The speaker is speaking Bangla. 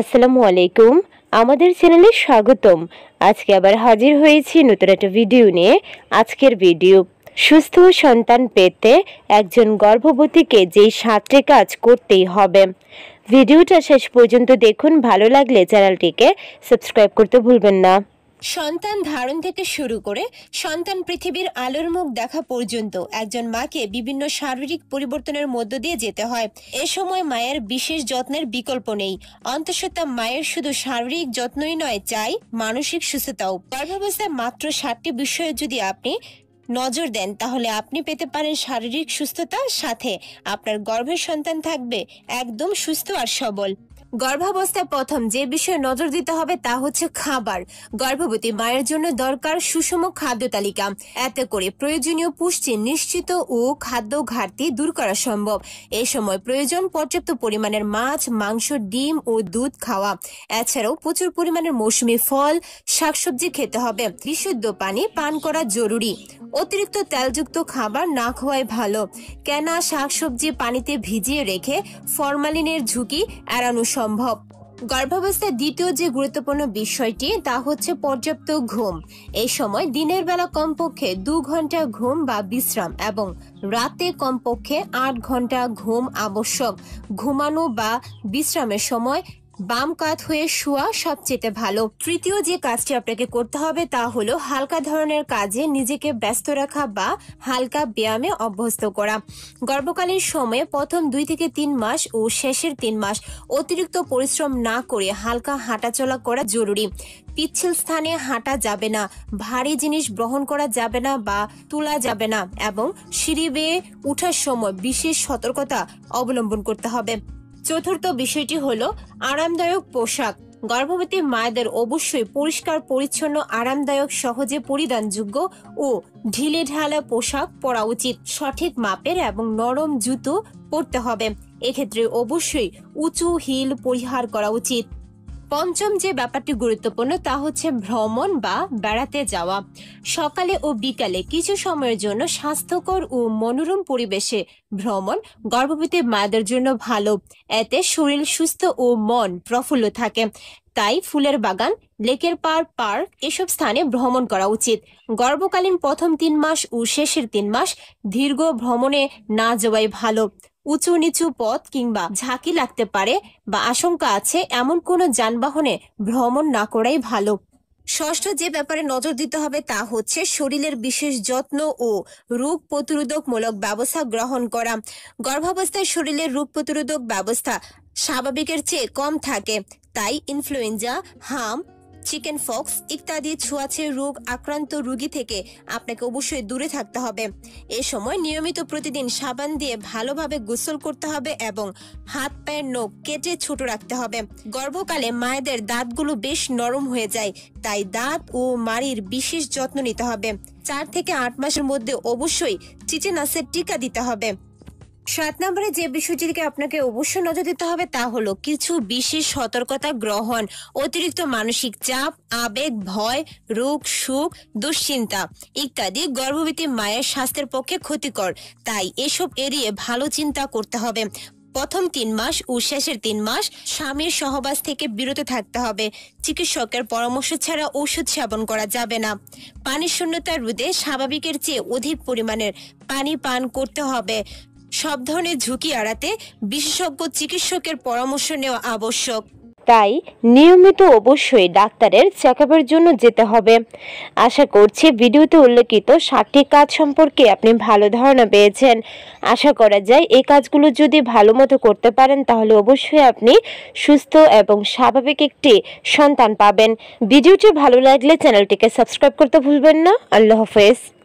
আসসালামু আলাইকুম আমাদের চ্যানেলে স্বাগতম আজকে আবার হাজির হয়েছি নতুন একটা ভিডিও নিয়ে আজকের ভিডিও সুস্থ সন্তান পেতে একজন গর্ভবতীকে যেই সাতটি কাজ করতেই হবে ভিডিওটা শেষ পর্যন্ত দেখুন ভালো লাগলে চ্যানেলটিকে সাবস্ক্রাইব করতে ভুলবেন না সন্তান ধারণ থেকে শুরু করে সন্তান পৃথিবীর আলোর মুখ দেখা পর্যন্ত একজন মাকে বিভিন্ন শারীরিক পরিবর্তনের মধ্য দিয়ে যেতে হয় এ সময় মায়ের বিশেষ যত্নের বিকল্প নেই অন্তঃসত্ত্বা মায়ের শুধু শারীরিক যত্নই নয় চাই মানসিক সুস্থতাও গর্ভাবস্থায় মাত্র সাতটি বিষয়ে যদি আপনি নজর দেন তাহলে আপনি পেতে পারেন শারীরিক সুস্থতা সাথে আপনার গর্ভের সন্তান থাকবে একদম সুস্থ আর সবল গর্ভাবস্থায় প্রথম যে বিষয়ে নজর দিতে হবে তা হচ্ছে খাবার গর্ভবতী মায়ের জন্য দরকার সুষম খাদ্য তালিকা এতে করে প্রয়োজনীয় পুষ্টি নিশ্চিত ও খাদ্য ঘাটতি দূর করা সম্ভব এ সময় প্রয়োজন পর্যাপ্ত পরিমাণের মাছ মাংস ডিম ও দুধ খাওয়া এছাড়াও প্রচুর পরিমাণের মৌসুমি ফল শাকসবজি খেতে হবে বিশুদ্ধ পানি পান করা জরুরি অতিরিক্ত তেলযুক্ত খাবার না খাওয়াই ভালো কেনা শাকসবজি পানিতে ভিজিয়ে রেখে ফরমালিনের ঝুঁকি এড়ানো সম্ভব সম্ভব গর্ভাবস্থার দ্বিতীয় যে গুরুত্বপূর্ণ বিষয়টি তা হচ্ছে পর্যাপ্ত ঘুম এই সময় দিনের বেলা কমপক্ষে দু ঘন্টা ঘুম বা বিশ্রাম এবং রাতে কমপক্ষে আট ঘন্টা ঘুম আবশ্যক ঘুমানো বা বিশ্রামের সময় বাম কাত হয়ে শোয়া সবচেয়ে ভালো তৃতীয় যে কাজটি আপনাকে করতে হবে তা হলো হালকা ধরনের কাজে নিজেকে ব্যস্ত রাখা বা হালকা ব্যায়ামে অভ্যস্ত করা গর্ভকালীন সময়ে প্রথম দুই থেকে তিন মাস ও শেষের তিন মাস অতিরিক্ত পরিশ্রম না করে হালকা হাঁটাচলা করা জরুরি পিচ্ছিল স্থানে হাঁটা যাবে না ভারী জিনিস বহন করা যাবে না বা তোলা যাবে না এবং সিঁড়ি বেয়ে ওঠার সময় বিশেষ সতর্কতা অবলম্বন করতে হবে চতুর্থ বিষয়টি হল আরামদায়ক পোশাক গর্ভবতী মায়েদের অবশ্যই পরিষ্কার পরিচ্ছন্ন আরামদায়ক সহজে পরিধানযোগ্য ও ঢিলে ঢালা পোশাক পরা উচিত সঠিক মাপের এবং নরম জুতো পরতে হবে এক্ষেত্রে অবশ্যই উঁচু হিল পরিহার করা উচিত পঞ্চম যে ব্যাপারটি গুরুত্বপূর্ণ তা হচ্ছে ভ্রমণ বা বেড়াতে যাওয়া সকালে ও বিকালে কিছু সময়ের জন্য স্বাস্থ্যকর ও মনোরম পরিবেশে ভ্রমণ গর্ভবতী মায়েদের জন্য ভালো এতে শরীর সুস্থ ও মন প্রফুল্ল থাকে তাই ফুলের বাগান লেকের পার পার্ক এসব স্থানে ভ্রমণ করা উচিত গর্ভকালীন প্রথম তিন মাস ও শেষের তিন মাস দীর্ঘ ভ্রমণে না যাওয়াই ভালো উঁচু নিচু পথ কিংবা ঝাঁকি লাগতে পারে বা আশঙ্কা আছে এমন কোনো যানবাহনে ভ্রমণ না করাই ভালো ষষ্ঠ যে ব্যাপারে নজর দিতে হবে তা হচ্ছে শরীরের বিশেষ যত্ন ও রোগ প্রতিরোধকমূলক ব্যবস্থা গ্রহণ করা গর্ভাবস্থায় শরীরের রোগ প্রতিরোধক ব্যবস্থা স্বাভাবিকের চেয়ে কম থাকে তাই ইনফ্লুয়েঞ্জা হাম চিকেন ফক্স ইত্যাদি ছোঁয়াছে রোগ আক্রান্ত রোগী থেকে আপনাকে অবশ্যই দূরে থাকতে হবে এ সময় নিয়মিত প্রতিদিন সাবান দিয়ে ভালোভাবে গোসল করতে হবে এবং হাত পায়ের নখ কেটে ছোট রাখতে হবে গর্ভকালে মায়েদের দাঁতগুলো বেশ নরম হয়ে যায় তাই দাঁত ও মাড়ির বিশেষ যত্ন নিতে হবে চার থেকে আট মাসের মধ্যে অবশ্যই চিচেনাসের টিকা দিতে হবে সাত নম্বরে যে বিষয়টিকে আপনাকে অবশ্যই নজর দিতে হবে তা হলো কিছু বিশেষ সতর্কতা গ্রহণ অতিরিক্ত মানসিক চাপ আবেগ ভয় রোগ সুখ দুশ্চিন্তা ইত্যাদি গর্ভবতী মায়ের স্বাস্থ্যের পক্ষে ক্ষতিকর তাই এসব এড়িয়ে ভালো চিন্তা করতে হবে প্রথম তিন মাস ও শেষের তিন মাস স্বামীর সহবাস থেকে বিরত থাকতে হবে চিকিৎসকের পরামর্শ ছাড়া ঔষধ সেবন করা যাবে না পানির শূন্যতা রোধে স্বাভাবিকের চেয়ে অধিক পরিমাণের পানি পান করতে হবে সব ধরনের ঝুঁকি এড়াতে বিশেষজ্ঞ চিকিৎসকের পরামর্শ নেওয়া আবশ্যক তাই নিয়মিত অবশ্যই ডাক্তারের চেক জন্য যেতে হবে আশা করছি ভিডিওতে উল্লেখিত সাতটি কাজ সম্পর্কে আপনি ভালো ধারণা পেয়েছেন আশা করা যায় এই কাজগুলো যদি ভালো মতো করতে পারেন তাহলে অবশ্যই আপনি সুস্থ এবং স্বাভাবিক একটি সন্তান পাবেন ভিডিওটি ভালো লাগলে চ্যানেলটিকে সাবস্ক্রাইব করতে ভুলবেন না আল্লাহ হাফেজ